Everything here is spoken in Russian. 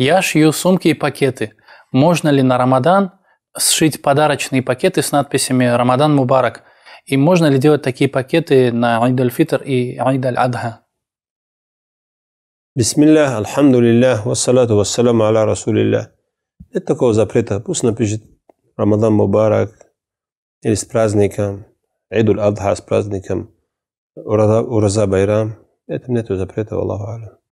Я шью сумки и пакеты. Можно ли на Рамадан сшить подарочные пакеты с надписями «Рамадан Мубарак»? И можно ли делать такие пакеты на Айд аль-Фитр и Айд аль-Адха? Бисмиллях, альхамду лиллях, вассалату вассаламу аля расулиллях. Нет такого запрета. Пусть напишет Рамадан Мубарак или с праздником, Айд аль-Адха с праздником, Ураза Байрам. Это нет запрета, Аллаху Алям.